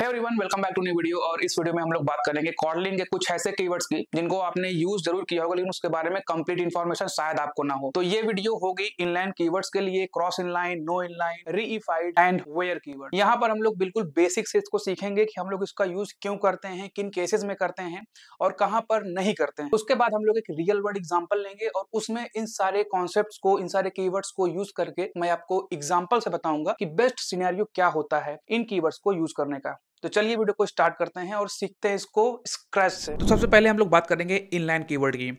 everyone welcome back to new video और इस video में हम लोग बात करेंगे कॉडलिन के कुछ ऐसे कीवर्ड्स की जिनको आपने यूज जरूर किया होगा लेकिन उसके बारे में कंप्लीट इन्फॉर्मेशन शायद आपको ना हो तो ये वीडियो होगी इनलाइन कीवर्ड्स के लिए cross inline no inline reified and where keyword यहाँ पर हम लोग बिल्कुल बेसिक से इसको सीखेंगे की हम लोग इसका यूज क्यों करते हैं किन केसेज में करते हैं और कहाँ पर नहीं करते हैं उसके बाद हम लोग एक रियल वर्ड एग्जाम्पल लेंगे और उसमें इन सारे कॉन्सेप्ट को इन सारे की को यूज करके मैं आपको एग्जाम्पल से बताऊंगा की बेस्ट सीनारियो क्या होता है इन की को यूज करने का तो चलिए वीडियो को स्टार्ट करते हैं और सीखते हैं इसको स्क्रैच से तो सबसे पहले हम लोग बात करेंगे इनलाइन कीवर्ड की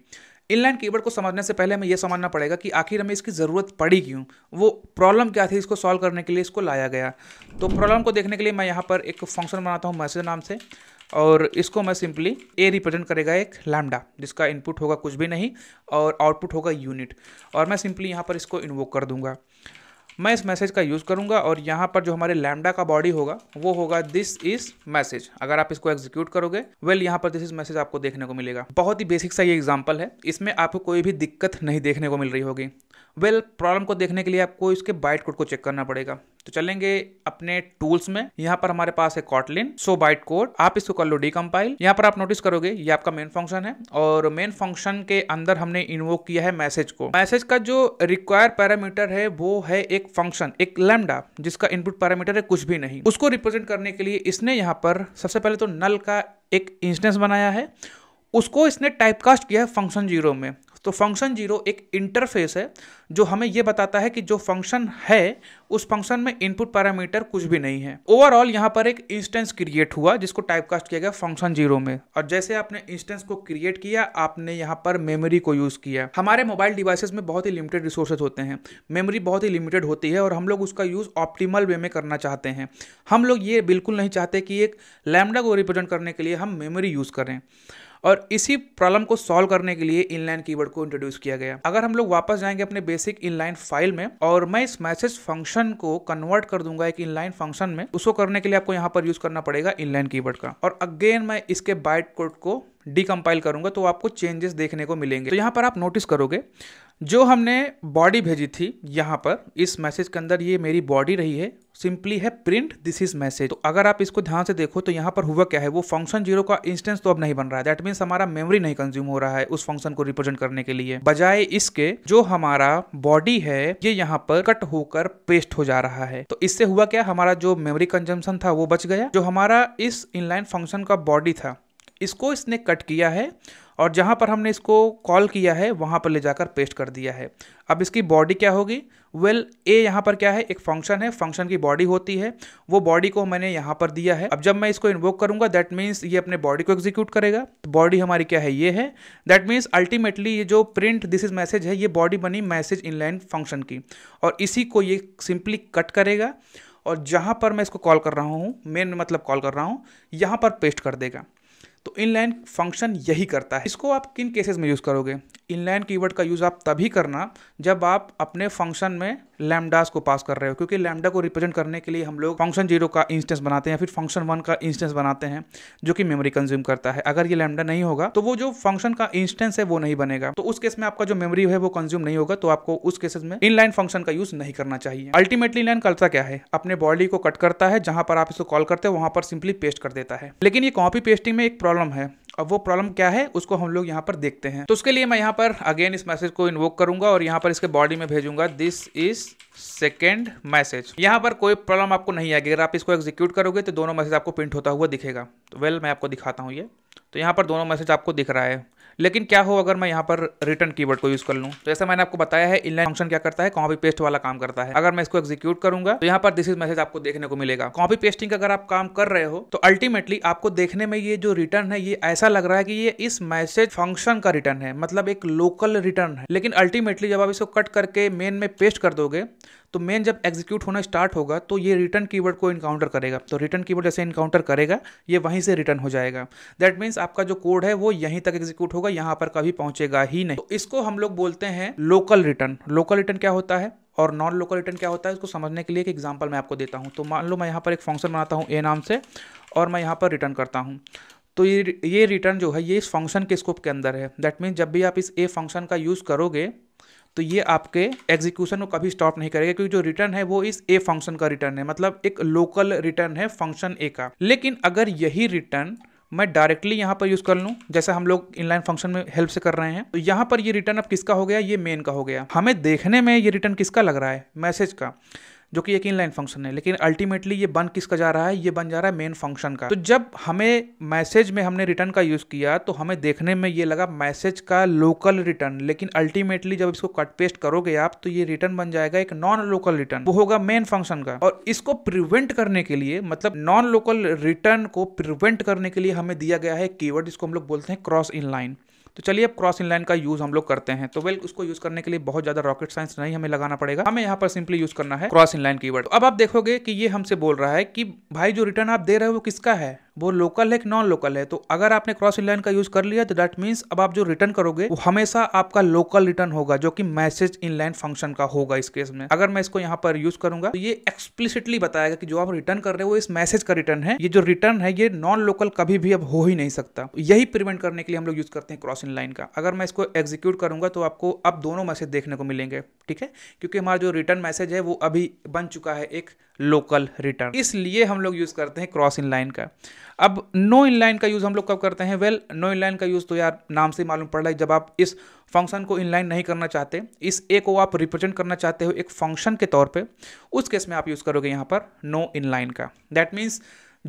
इनलाइन कीवर्ड को समझने से पहले हमें यह समझना पड़ेगा कि आखिर हमें इसकी ज़रूरत पड़ी क्यों वो प्रॉब्लम क्या थी इसको सॉल्व करने के लिए इसको लाया गया तो प्रॉब्लम को देखने के लिए मैं यहाँ पर एक फंक्शन बनाता हूँ मैसेज नाम से और इसको मैं सिंपली ए रिप्रेजेंट करेगा एक लैमडा जिसका इनपुट होगा कुछ भी नहीं और आउटपुट होगा यूनिट और मैं सिंपली यहाँ पर इसको इन्वोक कर दूंगा मैं इस मैसेज का यूज़ करूँगा और यहाँ पर जो हमारे लैमडा का बॉडी होगा वो होगा दिस इज मैसेज अगर आप इसको एग्जीक्यूट करोगे वेल यहाँ पर दिस इज मैसेज आपको देखने को मिलेगा बहुत ही बेसिक सा ये एग्जाम्पल है इसमें आपको कोई भी दिक्कत नहीं देखने को मिल रही होगी वेल well, प्रॉब्लम को देखने के लिए आपको इसके बाइट कोड को चेक करना पड़ेगा तो चलेंगे अपने टूल्स में यहाँ पर हमारे पास है कॉटलिन सो बाइट कोड आप इसको कर लो डी यहाँ पर आप नोटिस करोगे ये आपका मेन फंक्शन है और मेन फंक्शन के अंदर हमने इन्वोक किया है मैसेज को मैसेज का जो रिक्वायर पैरामीटर है वो है एक फंक्शन एक लैमडा जिसका इनपुट पैरामीटर है कुछ भी नहीं उसको रिप्रेजेंट करने के लिए इसने यहाँ पर सबसे पहले तो नल का एक इंस्टेंस बनाया है उसको इसने टाइपकास्ट किया है फंक्शन जीरो में तो फंक्शन जीरो एक इंटरफेस है जो हमें यह बताता है कि जो फंक्शन है उस फंक्शन में इनपुट पैरामीटर कुछ भी नहीं है ओवरऑल यहाँ पर एक इंस्टेंस क्रिएट हुआ जिसको टाइपकास्ट किया गया फंक्शन जीरो में और जैसे आपने इंस्टेंस को क्रिएट किया आपने यहाँ पर मेमोरी को यूज किया हमारे मोबाइल डिवाइसेस में बहुत ही लिमिटेड रिसोर्सेज होते हैं मेमोरी बहुत ही लिमिटेड होती है और हम लोग उसका यूज ऑप्टिमल वे में करना चाहते हैं हम लोग ये बिल्कुल नहीं चाहते कि एक लैमडा को रिप्रेजेंट करने के लिए हम मेमोरी यूज करें और इसी प्रॉब्लम को सॉल्व करने के लिए इनलाइन कीवर्ड को इंट्रोड्यूस किया गया अगर हम लोग वापस जाएंगे अपने बेसिक इनलाइन फाइल में और मैं इस मैसेज फंक्शन को कन्वर्ट कर दूंगा एक इनलाइन फंक्शन में उसको करने के लिए आपको यहाँ पर यूज करना पड़ेगा इनलाइन कीवर्ड का और अगेन मैं इसके बाइट कोड को डिकम्पाइल करूंगा करूँगा तो आपको चेंजेस देखने को मिलेंगे तो यहाँ पर आप नोटिस करोगे जो हमने बॉडी भेजी थी यहाँ पर इस मैसेज के अंदर ये मेरी बॉडी रही है सिंपली है प्रिंट दिस इज मैसेज तो अगर आप इसको ध्यान से देखो तो यहाँ पर हुआ क्या है वो फंक्शन जीरो का इंस्टेंस तो अब नहीं बन रहा है दैट मीन्स हमारा मेमोरी नहीं कंज्यूम हो रहा है उस फंक्शन को रिप्रेजेंट करने के लिए बजाय इसके जो हमारा बॉडी है ये यहाँ पर कट होकर पेस्ट हो जा रहा है तो इससे हुआ क्या हमारा जो मेमोरी कंजम्पशन था वो बच गया जो हमारा इस इनलाइन फंक्शन का बॉडी था इसको इसने कट किया है और जहाँ पर हमने इसको कॉल किया है वहाँ पर ले जाकर पेस्ट कर दिया है अब इसकी बॉडी क्या होगी वेल ए यहाँ पर क्या है एक फंक्शन है फंक्शन की बॉडी होती है वो बॉडी को मैंने यहाँ पर दिया है अब जब मैं इसको इन्वोक करूँगा दैट मीन्स ये अपने बॉडी को एग्जीक्यूट करेगा तो बॉडी हमारी क्या है ये है दैट मीन्स अल्टीमेटली ये जो प्रिंट दिस इज मैसेज है ये बॉडी बनी मैसेज इनलाइन फंक्शन की और इसी को ये सिंपली कट करेगा और जहाँ पर मैं इसको कॉल कर रहा हूँ मेन मतलब कॉल कर रहा हूँ यहाँ पर पेस्ट कर देगा तो इनलाइन फंक्शन यही करता है इसको आप किन केसेस में यूज़ करोगे इनलाइन कीवर्ड का यूज़ आप तभी करना जब आप अपने फंक्शन में लैमडास को पास कर रहे हो क्योंकि लैमडा को रिप्रेजेंट करने के लिए हम लोग फंक्शन जीरो का इंस्टेंस बनाते हैं फिर फंक्शन वन का इंस्टेंस बनाते हैं जो कि मेमोरी कंज्यूम करता है अगर ये लैमडा नहीं होगा तो वो जो फंक्शन का इंस्टेंस है वो नहीं बनेगा तो उस केस में आपका जो मेमोरी है वो कंज्यूम नहीं होगा तो आपको उस केसेस में इनलाइन फंक्शन का यूज़ नहीं करना चाहिए अल्टीमेटली इनलाइन करता क्या है अपने बॉडी को कट करता है जहां पर आप इसको कॉल करते हैं वहां पर सिंपली पेस्ट कर देता है लेकिन ये कॉपी पेस्टिंग में एक प्रॉब्लम प्रॉब्लम है अब वो प्रॉब्लम क्या है उसको हम लोग यहाँ पर देखते हैं तो उसके लिए मैं यहाँ पर अगेन इस मैसेज को इन्वोक करूंगा और यहाँ पर इसके बॉडी में भेजूंगा दिस इज सेकेंड मैसेज यहाँ पर कोई प्रॉब्लम आपको नहीं आएगी अगर आप इसको एग्जीक्यूट करोगे तो दोनों मैसेज आपको प्रिंट होता हुआ दिखेगा तो वेल मैं आपको दिखाता हूँ ये तो यहाँ पर दोनों मैसेज आपको दिख रहा है लेकिन क्या हो अगर मैं यहाँ पर रिटर्न कीवर्ड को यूज कर लूँ तो जैसा मैंने आपको बताया है इनलाइन फंक्शन क्या करता है कॉपी पेस्ट वाला काम करता है अगर मैं इसको एग्जीक्यूट करूंगा तो यहाँ पर दिस इज मैसेज आपको देखने को मिलेगा कॉपी पेस्टिंग का अगर आप काम कर रहे हो तो अल्टीमेटली आपको देखने में ये जो रिटर्न है ये ऐसा लग रहा है कि ये इस मैसेज फंक्शन का रिटर्न है मतलब एक लोकल रिटर्न है लेकिन अल्टीमेटली जब आप इसको कट करके मेन में पेस्ट कर दोगे तो मेन जब एग्जीक्यूट होना स्टार्ट होगा तो ये रिटर्न कीवर्ड को इनकाउंटर करेगा तो रिटर्न कीवर्ड जैसे इनकाउंटर करेगा ये वहीं से रिटर्न हो जाएगा दैट मीन्स आपका जो कोड है वो यहीं तक एग्जीक्यूट होगा यहाँ पर कभी पहुंचेगा ही नहीं तो इसको हम लोग बोलते हैं लोकल रिटर्न लोकल रिटर्न क्या होता है और नॉन लोकल रिटर्न क्या होता है इसको समझने के लिए एक एग्जाम्पल मैं आपको देता हूँ तो मान लो मैं यहाँ पर एक फंक्शन बनाता हूँ ए नाम से और मैं यहाँ पर रिटर्न करता हूँ तो ये ये रिटर्न जो है ये इस फंक्शन के स्कोप के अंदर है दैट मीन्स जब भी आप इस ए फंक्शन का यूज़ करोगे तो ये आपके एग्जीक्यूशन को कभी स्टॉप नहीं करेगा क्योंकि जो रिटर्न है वो इस ए फंक्शन का रिटर्न है मतलब एक लोकल रिटर्न है फंक्शन ए का लेकिन अगर यही रिटर्न मैं डायरेक्टली यहाँ पर यूज़ कर लूँ जैसे हम लोग इनलाइन फंक्शन में हेल्प से कर रहे हैं तो यहाँ पर ये रिटर्न अब किसका हो गया ये मेन का हो गया हमें देखने में ये रिटर्न किसका लग रहा है मैसेज का जो कि एक इनलाइन फंक्शन है लेकिन अल्टीमेटली ये बन किसका जा रहा है ये बन जा रहा है मेन फंक्शन का तो जब हमें मैसेज में हमने रिटर्न का यूज़ किया तो हमें देखने में ये लगा मैसेज का लोकल रिटर्न लेकिन अल्टीमेटली जब इसको कट पेस्ट करोगे आप तो ये रिटर्न बन जाएगा एक नॉन लोकल रिटर्न वो होगा मेन फंक्शन का और इसको प्रिवेंट करने के लिए मतलब नॉन लोकल रिटर्न को प्रिवेंट करने के लिए हमें दिया गया है कीवर्ड जिसको हम लोग बोलते हैं क्रॉस इनलाइन तो चलिए अब क्रॉस इनलाइन का यूज हम लोग करते हैं तो वेल उसको यूज करने के लिए बहुत ज्यादा रॉकेट साइंस नहीं हमें लगाना पड़ेगा हमें यहाँ पर सिंपली यूज करना है क्रॉस इनलाइन की तो अब आप देखोगे कि ये हमसे बोल रहा है कि भाई जो रिटर्न आप दे रहे हो वो किसका है वो लोकल है कि नॉन लोकल है तो अगर आपने क्रॉस इन लाइन का यूज कर लिया तो दैट मीन्स अब आप जो रिटर्न करोगे वो हमेशा आपका लोकल रिटर्न होगा जो कि मैसेज इन लाइन फंक्शन का होगा इस केस में अगर मैं इसको यहाँ पर यूज करूंगा तो ये एक्सप्लिसिटली बताएगा कि जो आप रिटर्न कर रहे हो वो इस मैसेज का रिटर्न है ये जो रिटर्न है ये नॉन लोकल कभी भी अब हो ही नहीं सकता यही प्रिवेंट करने के लिए हम लोग यूज करते हैं क्रॉस इन लाइन का अगर मैं इसको एग्जीक्यूट करूंगा तो आपको अब दोनों मैसेज देखने को मिलेंगे ठीक है क्योंकि हमारा जो रिटर्न मैसेज है वो अभी बन चुका है एक लोकल रिटर्न इसलिए हम लोग यूज़ करते हैं क्रॉस इन लाइन का अब नो इन लाइन का यूज़ हम लोग कब करते हैं वेल नो इन लाइन का यूज़ तो यार नाम से मालूम पड़ रहा है जब आप इस फंक्शन को इनलाइन नहीं करना चाहते इस ए को आप रिप्रेजेंट करना चाहते हो एक फंक्शन के तौर पे उस केस में आप यूज़ करोगे यहाँ पर नो इन लाइन का दैट मीन्स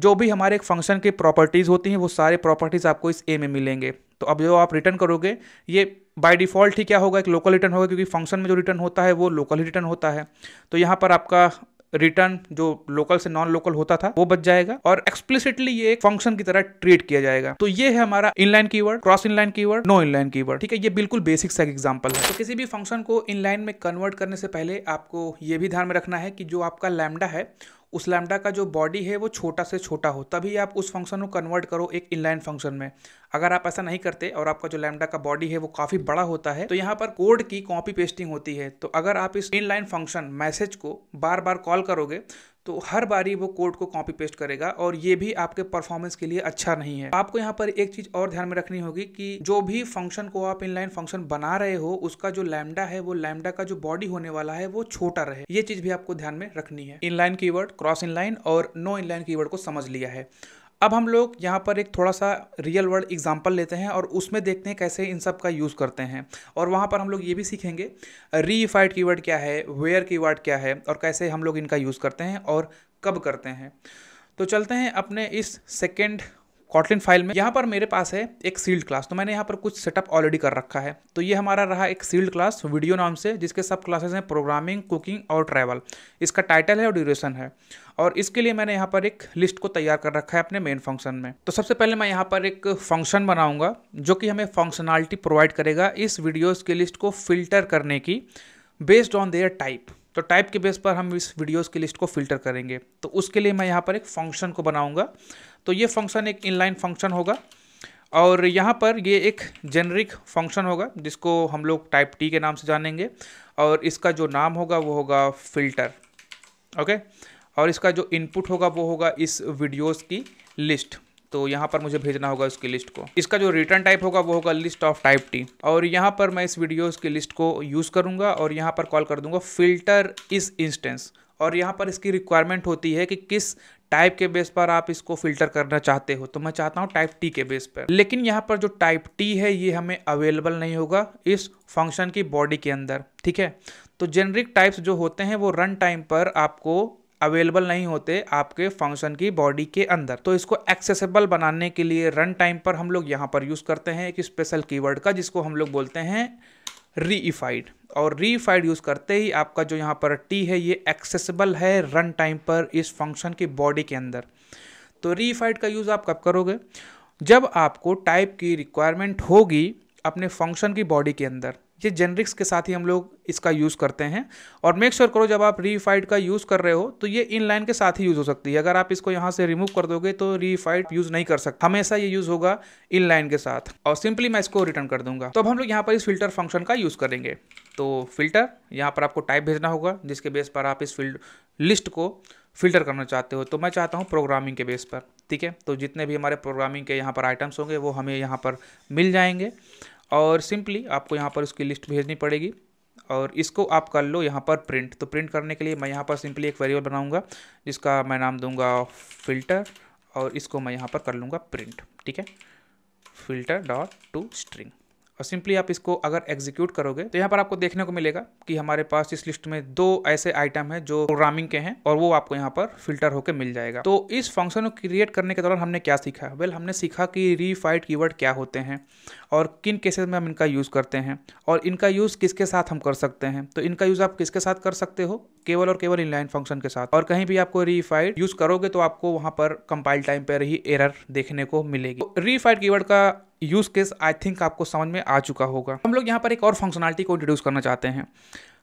जो भी हमारे एक फंक्शन की प्रॉपर्टीज़ होती हैं वो सारे प्रॉपर्टीज़ आपको इस ए में मिलेंगे तो अब जो आप रिटर्न करोगे ये बाय डिफ़ॉल्ट ही क्या होगा एक लोकल रिटर्न होगा क्योंकि फंक्शन में जो रिटर्न होता है वो लोकल ही रिटर्न होता है तो यहाँ पर आपका रिटर्न जो लोकल से नॉन लोकल होता था वो बच जाएगा और एक्सप्लिसिटली ये एक फंक्शन की तरह ट्रीट किया जाएगा तो ये है हमारा inline keyword cross inline keyword no inline keyword ठीक है ये बिल्कुल बेसिक सा एग्जांपल है तो किसी भी फंक्शन को इनलाइन में कन्वर्ट करने से पहले आपको ये भी ध्यान में रखना है कि जो आपका लैमडा है उस लैमडा का जो बॉडी है वो छोटा से छोटा हो तभी आप उस फंक्शन को कन्वर्ट करो एक इनलाइन फंक्शन में अगर आप ऐसा नहीं करते और आपका जो लैमडा का बॉडी है वो काफ़ी बड़ा होता है तो यहाँ पर कोड की कॉपी पेस्टिंग होती है तो अगर आप इस इनलाइन फंक्शन मैसेज को बार बार कॉल करोगे तो हर बारी वो कोड को कॉपी पेस्ट करेगा और ये भी आपके परफॉर्मेंस के लिए अच्छा नहीं है आपको यहाँ पर एक चीज और ध्यान में रखनी होगी कि जो भी फंक्शन को आप इनलाइन फंक्शन बना रहे हो उसका जो लैमडा है वो लैमडा का जो बॉडी होने वाला है वो छोटा रहे ये चीज भी आपको ध्यान में रखनी है इनलाइन कीवर्ड क्रॉस इनलाइन और नो इनलाइन कीवर्ड को समझ लिया है अब हम लोग यहाँ पर एक थोड़ा सा रियल वर्ल्ड एग्जाम्पल लेते हैं और उसमें देखते हैं कैसे इन सब का यूज़ करते हैं और वहाँ पर हम लोग ये भी सीखेंगे रीफाइड कीवर्ड क्या है वेयर कीवर्ड क्या है और कैसे हम लोग इनका यूज़ करते हैं और कब करते हैं तो चलते हैं अपने इस सेकेंड कॉटलिन फाइल में यहाँ पर मेरे पास है एक सील्ड क्लास तो मैंने यहाँ पर कुछ सेटअप ऑलरेडी कर रखा है तो ये हमारा रहा एक सील्ड क्लास वीडियो नाम से जिसके सब क्लासेस हैं प्रोग्रामिंग कुकिंग और ट्रैवल इसका टाइटल है और ड्यूरेशन है और इसके लिए मैंने यहाँ पर एक लिस्ट को तैयार कर रखा है अपने मेन फंक्शन में तो सबसे पहले मैं यहाँ पर एक फंक्शन बनाऊंगा जो कि हमें फंक्शनैलिटी प्रोवाइड करेगा इस वीडियोज़ की लिस्ट को फिल्टर करने की बेस्ड ऑन देयर टाइप तो टाइप के बेस पर हम इस वीडियोस की लिस्ट को फिल्टर करेंगे तो उसके लिए मैं यहाँ पर एक फंक्शन को बनाऊंगा तो ये फंक्शन एक इनलाइन फंक्शन होगा और यहाँ पर ये एक जेनरिक फंक्शन होगा जिसको हम लोग टाइप टी के नाम से जानेंगे और इसका जो नाम होगा वो होगा फिल्टर ओके और इसका जो इनपुट होगा वो होगा इस वीडियोस की लिस्ट तो यहाँ पर मुझे भेजना होगा उसकी लिस्ट को इसका जो रिटर्न टाइप होगा वो होगा लिस्ट ऑफ टाइप टी और यहाँ पर मैं इस वीडियोज़ की लिस्ट को यूज़ करूँगा और यहाँ पर कॉल कर दूंगा फिल्टर इस इंस्टेंस और यहाँ पर इसकी रिक्वायरमेंट होती है कि किस टाइप के बेस पर आप इसको फिल्टर करना चाहते हो तो मैं चाहता हूँ टाइप टी के बेस पर लेकिन यहाँ पर जो टाइप टी है ये हमें अवेलेबल नहीं होगा इस फंक्शन की बॉडी के अंदर ठीक है तो जेनरिक टाइप्स जो होते हैं वो रन टाइम पर आपको अवेलेबल नहीं होते आपके फंक्शन की बॉडी के अंदर तो इसको एक्सेसिबल बनाने के लिए रन टाइम पर हम लोग यहाँ पर यूज़ करते हैं एक स्पेशल कीवर्ड का जिसको हम लोग बोलते हैं रीइफाइड और रीफाइड यूज़ करते ही आपका जो यहाँ पर टी है ये एक्सेसिबल है रन टाइम पर इस फंक्शन की बॉडी के अंदर तो रीफाइड का यूज़ आप कब करोगे जब आपको टाइप की रिक्वायरमेंट होगी अपने फंक्शन की बॉडी के अंदर ये जेनरिक्स के साथ ही हम लोग इसका यूज़ करते हैं और मेक श्योर sure करो जब आप रीफाइड का यूज़ कर रहे हो तो ये इन लाइन के साथ ही यूज़ हो सकती है अगर आप इसको यहाँ से रिमूव कर दोगे तो रीफाइड यूज़ नहीं कर सकते हमेशा ये यूज़ होगा इन लाइन के साथ और सिंपली मैं इसको रिटर्न कर दूंगा तो अब हम लोग यहाँ पर इस फिल्टर फंक्शन का यूज़ करेंगे तो फिल्टर यहाँ पर आपको टाइप भेजना होगा जिसके बेस पर आप इस फिल्ड लिस्ट को फिल्टर करना चाहते हो तो मैं चाहता हूँ प्रोग्रामिंग के बेस पर ठीक है तो जितने भी हमारे प्रोग्रामिंग के यहाँ पर आइटम्स होंगे वो हमें यहाँ पर मिल जाएंगे और सिंपली आपको यहाँ पर उसकी लिस्ट भेजनी पड़ेगी और इसको आप कर लो यहाँ पर प्रिंट तो प्रिंट करने के लिए मैं यहाँ पर सिंपली एक वेरिएबल बनाऊँगा जिसका मैं नाम दूँगा फिल्टर और इसको मैं यहाँ पर कर लूँगा प्रिंट ठीक है फिल्टर डॉट टू स्ट्रिंग और सिंपली आप इसको अगर एग्जीक्यूट करोगे तो यहाँ पर आपको देखने को मिलेगा कि हमारे पास इस लिस्ट में दो ऐसे आइटम है जो प्रोग्रामिंग के हैं और वो आपको यहाँ पर फिल्टर होकर मिल जाएगा तो इस फंक्शन को क्रिएट करने के दौरान हमने क्या सीखा वेल हमने सीखा कि रीफाइड कीवर्ड क्या होते हैं और किन केसेस में हम इनका यूज़ करते हैं और इनका यूज़ किसके साथ हम कर सकते हैं तो इनका यूज़ आप किसके साथ कर सकते हो केवल और केवल इनलाइन फंक्शन के साथ और कहीं भी आपको रीफाइड यूज करोगे तो आपको वहां पर कंपाइल टाइम पर ही एरर देखने को मिलेगी रीफाइड तो की का यूज केस आई थिंक आपको समझ में आ चुका होगा हम लोग यहाँ पर एक और फंक्शनलिटी को इंट्रोड्यूस करना चाहते हैं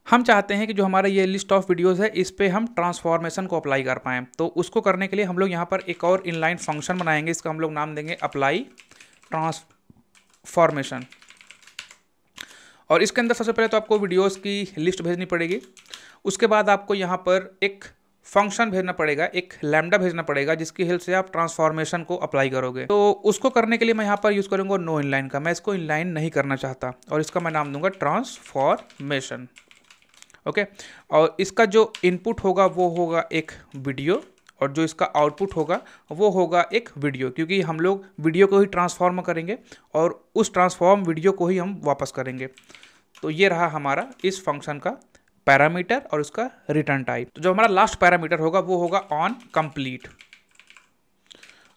हम चाहते हैं कि जो हमारा ये लिस्ट ऑफ वीडियोस है इस पर हम ट्रांसफॉर्मेशन को अप्लाई कर पाएँ तो उसको करने के लिए हम लोग यहाँ पर एक और इनलाइन फंक्शन बनाएंगे इसका हम लोग नाम देंगे अप्लाई ट्रांसफॉर्मेशन और इसके अंदर सबसे पहले तो आपको वीडियोस की लिस्ट भेजनी पड़ेगी उसके बाद आपको यहाँ पर एक फंक्शन भेजना पड़ेगा एक लैमडा भेजना पड़ेगा जिसकी हेल्प से आप ट्रांसफॉर्मेशन को अप्लाई करोगे तो उसको करने के लिए मैं यहाँ पर यूज़ करूँगा नो इनलाइन का मैं इसको इनलाइन नहीं करना चाहता और इसका मैं नाम दूंगा ट्रांसफॉर्मेशन ओके और इसका जो इनपुट होगा वो होगा एक वीडियो और जो इसका आउटपुट होगा वो होगा एक वीडियो क्योंकि हम लोग वीडियो को ही ट्रांसफॉर्म करेंगे और उस ट्रांसफॉर्म वीडियो को ही हम वापस करेंगे तो ये रहा हमारा इस फंक्शन का पैरामीटर और उसका रिटर्न टाइप तो जो हमारा लास्ट पैरामीटर होगा वो होगा ऑन कंप्लीट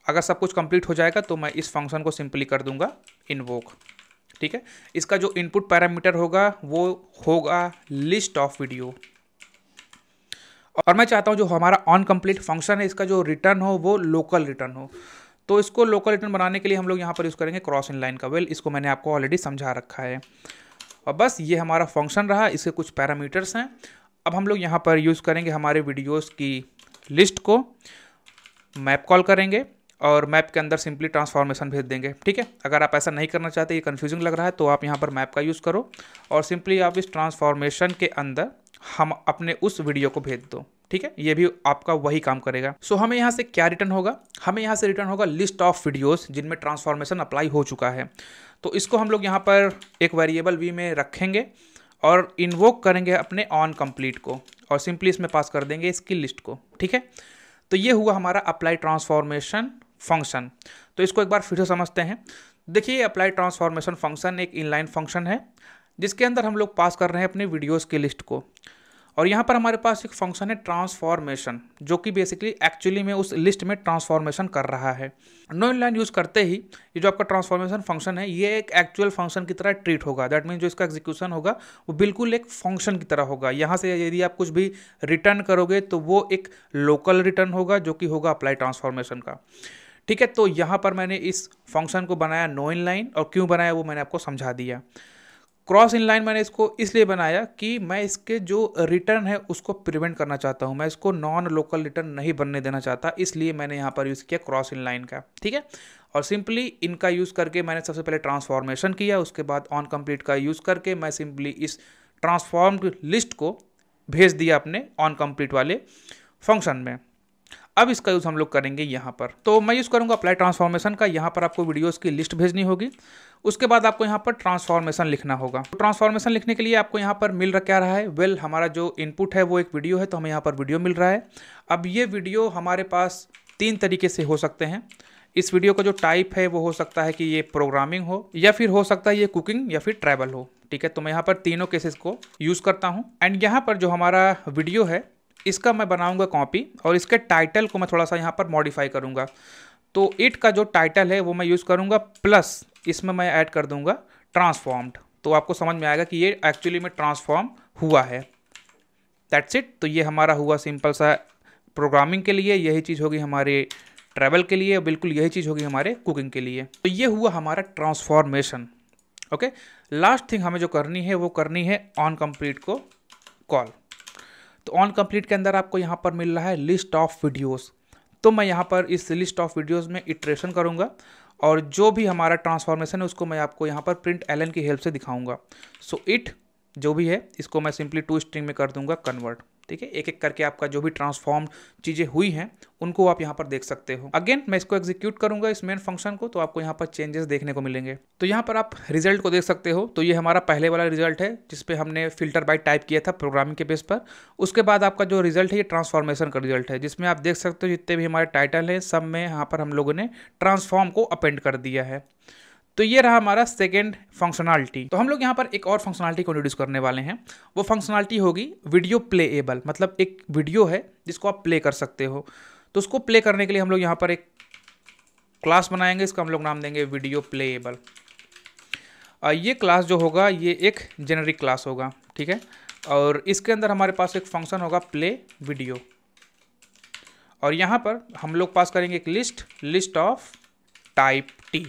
अगर सब कुछ कंप्लीट हो जाएगा तो मैं इस फंक्शन को सिंपली कर दूंगा इनवोक ठीक है इसका जो इनपुट पैरामीटर होगा वो होगा लिस्ट ऑफ वीडियो और मैं चाहता हूं जो हमारा ऑन कंप्लीट फंक्शन है इसका जो रिटर्न हो वो लोकल रिटर्न हो तो इसको लोकल रिटर्न बनाने के लिए हम लोग यहाँ पर यूज़ करेंगे क्रॉस इन लाइन का वेल इसको मैंने आपको ऑलरेडी समझा रखा है और बस ये हमारा फंक्शन रहा इसके कुछ पैरामीटर्स हैं अब हम लोग यहाँ पर यूज़ करेंगे हमारे वीडियोज़ की लिस्ट को मैप कॉल करेंगे और मैप के अंदर सिंपली ट्रांसफॉर्मेशन भेज देंगे ठीक है अगर आप ऐसा नहीं करना चाहते ये कन्फ्यूजिंग लग रहा है तो आप यहाँ पर मैप का यूज़ करो और सिंपली आप इस ट्रांसफॉर्मेशन के अंदर हम अपने उस वीडियो को भेज दो ठीक है ये भी आपका वही काम करेगा सो so, हमें यहाँ से क्या रिटर्न होगा हमें यहाँ से रिटर्न होगा लिस्ट ऑफ वीडियोस जिनमें ट्रांसफॉर्मेशन अप्लाई हो चुका है तो इसको हम लोग यहाँ पर एक वेरिएबल वी में रखेंगे और इन्वोक करेंगे अपने ऑन कम्प्लीट को और सिंपली इसमें पास कर देंगे इसकी लिस्ट को ठीक है तो ये हुआ हमारा अप्लाई ट्रांसफॉर्मेशन फंक्शन तो इसको एक बार फिर से समझते हैं देखिए अप्लाई ट्रांसफॉर्मेशन फंक्शन एक इनलाइन फंक्शन है जिसके अंदर हम लोग पास कर रहे हैं अपने वीडियोज़ की लिस्ट को और यहाँ पर हमारे पास एक फंक्शन है ट्रांसफॉर्मेशन जो कि बेसिकली एक्चुअली में उस लिस्ट में ट्रांसफॉर्मेशन कर रहा है नो इन लाइन यूज़ करते ही ये जो आपका ट्रांसफॉर्मेशन फंक्शन है ये एक एक्चुअल फंक्शन की तरह ट्रीट होगा दैट मीन जो इसका एग्जीक्यूशन होगा वो बिल्कुल एक फंक्शन की तरह होगा यहाँ से यदि आप कुछ भी रिटर्न करोगे तो वो एक लोकल रिटर्न होगा जो कि होगा अप्लाई ट्रांसफॉर्मेशन का ठीक है तो यहाँ पर मैंने इस फंक्शन को बनाया नो इन लाइन और क्यों बनाया वो मैंने आपको समझा दिया क्रॉस इन लाइन मैंने इसको इसलिए बनाया कि मैं इसके जो रिटर्न है उसको प्रिवेंट करना चाहता हूँ मैं इसको नॉन लोकल रिटर्न नहीं बनने देना चाहता इसलिए मैंने यहाँ पर यूज़ किया क्रॉस इन लाइन का ठीक है और सिंपली इनका यूज़ करके मैंने सबसे पहले ट्रांसफॉर्मेशन किया उसके बाद ऑन कम्प्लीट का यूज़ करके मैं सिंपली इस ट्रांसफॉर्म्ड लिस्ट को भेज दिया अपने ऑन कम्प्लीट वाले फंक्शन में अब इसका यूज़ हम लोग करेंगे यहाँ पर तो मैं यूज़ करूँगा अप्लाई ट्रांसफॉर्मेशन का यहाँ पर आपको वीडियोज़ की लिस्ट भेजनी होगी उसके बाद आपको यहाँ पर ट्रांसफॉर्मेशन लिखना होगा तो ट्रांसफॉर्मेशन लिखने के लिए आपको यहाँ पर मिल रहा क्या रहा है वेल well, हमारा जो इनपुट है वो एक वीडियो है तो हमें यहाँ पर वीडियो मिल रहा है अब ये वीडियो हमारे पास तीन तरीके से हो सकते हैं इस वीडियो का जो टाइप है वो हो सकता है कि ये प्रोग्रामिंग हो या फिर हो सकता है ये कुकिंग या फिर ट्रैवल हो ठीक है तो मैं यहाँ पर तीनों केसेस को यूज़ करता हूँ एंड यहाँ पर जो हमारा वीडियो है इसका मैं बनाऊंगा कॉपी और इसके टाइटल को मैं थोड़ा सा यहाँ पर मॉडिफाई करूँगा तो इट का जो टाइटल है वो मैं यूज़ करूँगा प्लस इसमें मैं ऐड कर दूँगा ट्रांसफॉर्म्ड तो आपको समझ में आएगा कि ये एक्चुअली में ट्रांसफॉर्म हुआ है दैट्स इट तो ये हमारा हुआ सिंपल सा प्रोग्रामिंग के लिए यही चीज़ होगी हमारे ट्रैवल के लिए बिल्कुल यही चीज़ होगी हमारे कुकिंग के लिए तो ये हुआ हमारा ट्रांसफॉर्मेशन ओके लास्ट थिंग हमें जो करनी है वो करनी है ऑन कंप्लीट को कॉल तो ऑन कंप्लीट के अंदर आपको यहाँ पर मिल रहा है लिस्ट ऑफ वीडियोस तो मैं यहाँ पर इस लिस्ट ऑफ वीडियोस में इट्रेशन करूँगा और जो भी हमारा ट्रांसफॉर्मेशन है उसको मैं आपको यहाँ पर प्रिंट एल की हेल्प से दिखाऊंगा सो so, इट जो भी है इसको मैं सिंपली टू स्ट्रिंग में कर दूंगा कन्वर्ट ठीक है एक एक करके आपका जो भी ट्रांसफॉर्म चीज़ें हुई हैं उनको आप यहाँ पर देख सकते हो अगेन मैं इसको एग्जीक्यूट करूंगा इस मेन फंक्शन को तो आपको यहाँ पर चेंजेस देखने को मिलेंगे तो यहाँ पर आप रिजल्ट को देख सकते हो तो ये हमारा पहले वाला रिजल्ट है जिसपे हमने फिल्टर बाई टाइप किया था प्रोग्रामिंग के बेस पर उसके बाद आपका जो रिजल्ट है ये ट्रांसफॉर्मेशन का रिजल्ट है जिसमें आप देख सकते हो जितने भी हमारे टाइटल हैं सब में यहाँ पर हम लोगों ने ट्रांसफॉर्म को अपेंड कर दिया है तो ये रहा हमारा सेकेंड फंक्शनलिटी तो हम लोग यहाँ पर एक और फंक्शनलिटी को इंट्रोड्यूस करने वाले हैं वो फंक्शनलिटी होगी वीडियो प्लेएबल मतलब एक वीडियो है जिसको आप प्ले कर सकते हो तो उसको प्ले करने के लिए हम लोग यहाँ पर एक क्लास बनाएंगे इसका हम लोग नाम देंगे वीडियो प्लेएबल ये क्लास जो होगा ये एक जेनरिक क्लास होगा ठीक है और इसके अंदर हमारे पास एक फंक्शन होगा प्ले वीडियो और यहाँ पर हम लोग पास करेंगे एक list list of type T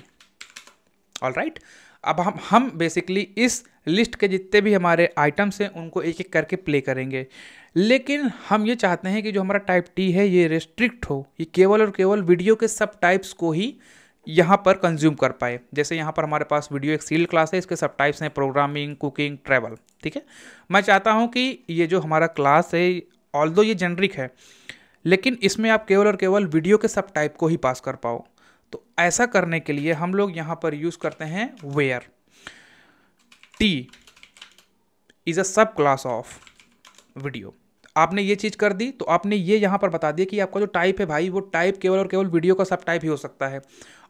all right अब हम हम बेसिकली इस लिस्ट के जितने भी हमारे आइटम्स हैं उनको एक एक करके प्ले करेंगे लेकिन हम ये चाहते हैं कि जो हमारा टाइप टी है ये रेस्ट्रिक्ट हो ये केवल और केवल वीडियो के सब टाइप्स को ही यहाँ पर कंज्यूम कर पाए जैसे यहाँ पर हमारे पास वीडियो एक सील्ड क्लास है इसके सब टाइप्स हैं प्रोग्रामिंग कुकिंग ट्रैवल ठीक है मैं चाहता हूँ कि ये जो हमारा क्लास है ऑल ये जेनरिक है लेकिन इसमें आप केवल और केवल वीडियो के सब टाइप को ही पास कर पाओ तो ऐसा करने के लिए हम लोग यहां पर यूज़ करते हैं वेयर टी इज़ अ सब क्लास ऑफ वीडियो आपने ये चीज़ कर दी तो आपने ये यहाँ पर बता दिया कि आपका जो टाइप है भाई वो टाइप केवल और केवल वीडियो का सब टाइप ही हो सकता है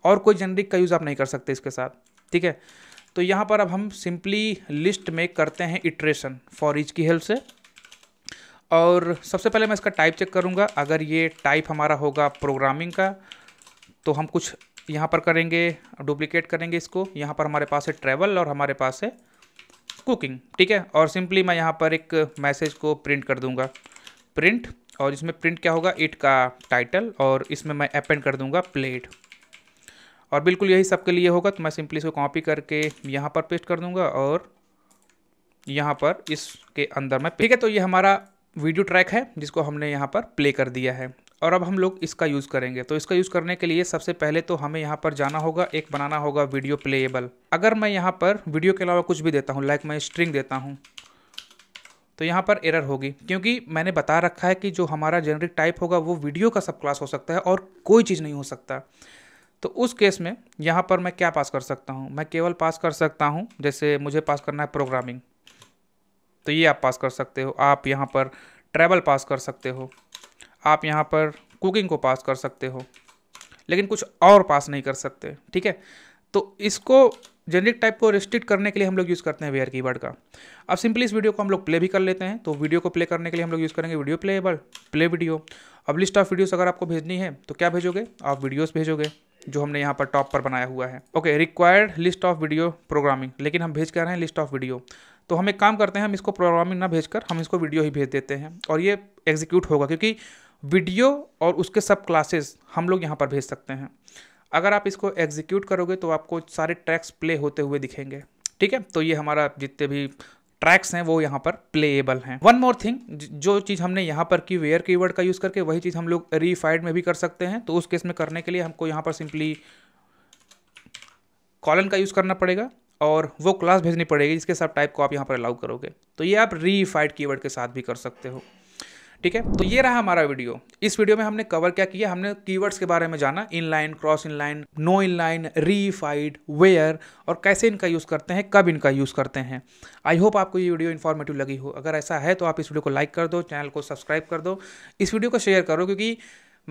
और कोई जेनरिक का यूज़ आप नहीं कर सकते इसके साथ ठीक है तो यहाँ पर अब हम सिंपली लिस्ट में करते हैं इटरेशन फॉर इच की हेल्प से और सबसे पहले मैं इसका टाइप चेक करूँगा अगर ये टाइप हमारा होगा प्रोग्रामिंग का तो हम कुछ यहाँ पर करेंगे डुप्लीकेट करेंगे इसको यहाँ पर हमारे पास है ट्रैवल और हमारे पास है कुकिंग ठीक है और सिंपली मैं यहाँ पर एक मैसेज को प्रिंट कर दूँगा प्रिंट और इसमें प्रिंट क्या होगा इट का टाइटल और इसमें मैं अपेंड कर दूँगा प्लेट और बिल्कुल यही सबके लिए होगा तो मैं सिंपली इसको कॉपी करके यहाँ पर पेस्ट कर दूँगा और यहाँ पर इसके अंदर में ठीक है तो ये हमारा वीडियो ट्रैक है जिसको हमने यहाँ पर प्ले कर दिया है और अब हम लोग इसका यूज़ करेंगे तो इसका यूज़ करने के लिए सबसे पहले तो हमें यहाँ पर जाना होगा एक बनाना होगा वीडियो प्लेएबल अगर मैं यहाँ पर वीडियो के अलावा कुछ भी देता हूँ लाइक मैं स्ट्रिंग देता हूँ तो यहाँ पर एरर होगी क्योंकि मैंने बता रखा है कि जो हमारा जेनरिक टाइप होगा वो वीडियो का सब क्लास हो सकता है और कोई चीज़ नहीं हो सकता तो उस केस में यहाँ पर मैं क्या पास कर सकता हूँ मैं केवल पास कर सकता हूँ जैसे मुझे पास करना है प्रोग्रामिंग तो ये आप पास कर सकते हो आप यहाँ पर ट्रैवल पास कर सकते हो आप यहाँ पर कुकिंग को पास कर सकते हो लेकिन कुछ और पास नहीं कर सकते ठीक है तो इसको जेनरिक टाइप को रिस्ट्रिक्ट करने के लिए हम लोग यूज़ करते हैं वेयर कीवर्ड का अब सिंपली इस वीडियो को हम लोग प्ले भी कर लेते हैं तो वीडियो को प्ले करने के लिए हम लोग यूज़ करेंगे वीडियो प्लेबल प्ले वीडियो अब लिस्ट ऑफ वीडियोस अगर आपको भेजनी है तो क्या भेजोगे आप वीडियोस भेजोगे जो हमने यहाँ पर टॉप पर बनाया हुआ है okay required list of video programming लेकिन हम भेज कर रहे हैं लिस्ट ऑफ वीडियो तो हम एक काम करते हैं हम इसको प्रोग्रामिंग ना भेजकर हम इसको वीडियो ही भेज देते हैं और ये एग्जीक्यूट होगा क्योंकि वीडियो और उसके सब क्लासेस हम लोग यहाँ पर भेज सकते हैं अगर आप इसको एग्जीक्यूट करोगे तो आपको सारे ट्रैक्स प्ले होते हुए दिखेंगे ठीक है तो ये हमारा जितने भी ट्रैक्स हैं वो यहाँ पर प्लेएबल हैं वन मोर थिंग जो चीज़ हमने यहाँ पर की वेयर कीवर्ड का यूज़ करके वही चीज़ हम लोग रीफाइड में भी कर सकते हैं तो उस केस में करने के लिए हमको यहाँ पर सिंपली कॉलन का यूज़ करना पड़ेगा और वो क्लास भेजनी पड़ेगी जिसके सब टाइप को आप यहाँ पर अलाउ करोगे तो ये आप रीफाइड कीवर्ड के साथ भी कर सकते हो ठीक है तो ये रहा हमारा वीडियो इस वीडियो में हमने कवर क्या किया हमने कीवर्ड्स के बारे में जाना inline cross inline no inline reified where और कैसे इनका यूज़ करते हैं कब इनका यूज़ करते हैं आई होप आपको ये वीडियो इन्फॉर्मेटिव लगी हो अगर ऐसा है तो आप इस वीडियो को लाइक कर दो चैनल को सब्सक्राइब कर दो इस वीडियो को शेयर करो क्योंकि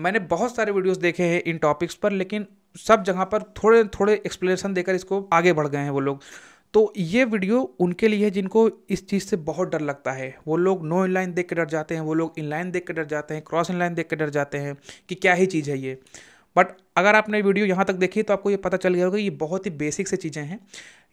मैंने बहुत सारे वीडियोस देखे हैं इन टॉपिक्स पर लेकिन सब जगह पर थोड़े थोड़े एक्सप्लेनेशन देकर इसको आगे बढ़ गए हैं वो लोग तो ये वीडियो उनके लिए है जिनको इस चीज़ से बहुत डर लगता है वो लोग नो इन लाइन देख के डर जाते हैं वो लोग इन लाइन देख के डर जाते हैं क्रॉस इन लाइन देख के डर जाते हैं कि क्या ही चीज़ है ये बट अगर आपने वीडियो यहाँ तक देखी तो आपको ये पता चल गया होगा ये बहुत ही बेसिक से चीज़ें हैं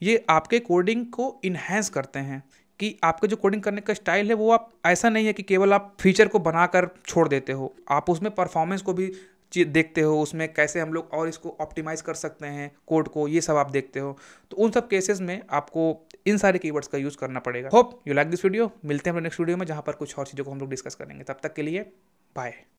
ये आपके कोडिंग को इन्हेंस करते हैं कि आपके जो कोडिंग करने का स्टाइल है वो आप ऐसा नहीं है कि केवल आप फीचर को बनाकर छोड़ देते हो आप उसमें परफॉर्मेंस को भी चीज देखते हो उसमें कैसे हम लोग और इसको ऑप्टिमाइज़ कर सकते हैं कोड को ये सब आप देखते हो तो उन सब केसेस में आपको इन सारे कीवर्ड्स का यूज़ करना पड़ेगा hope you like this video मिलते हैं अपने नेक्स्ट वीडियो में जहाँ पर कुछ और चीज़ों को हम लोग डिस्कस करेंगे तब तक के लिए बाय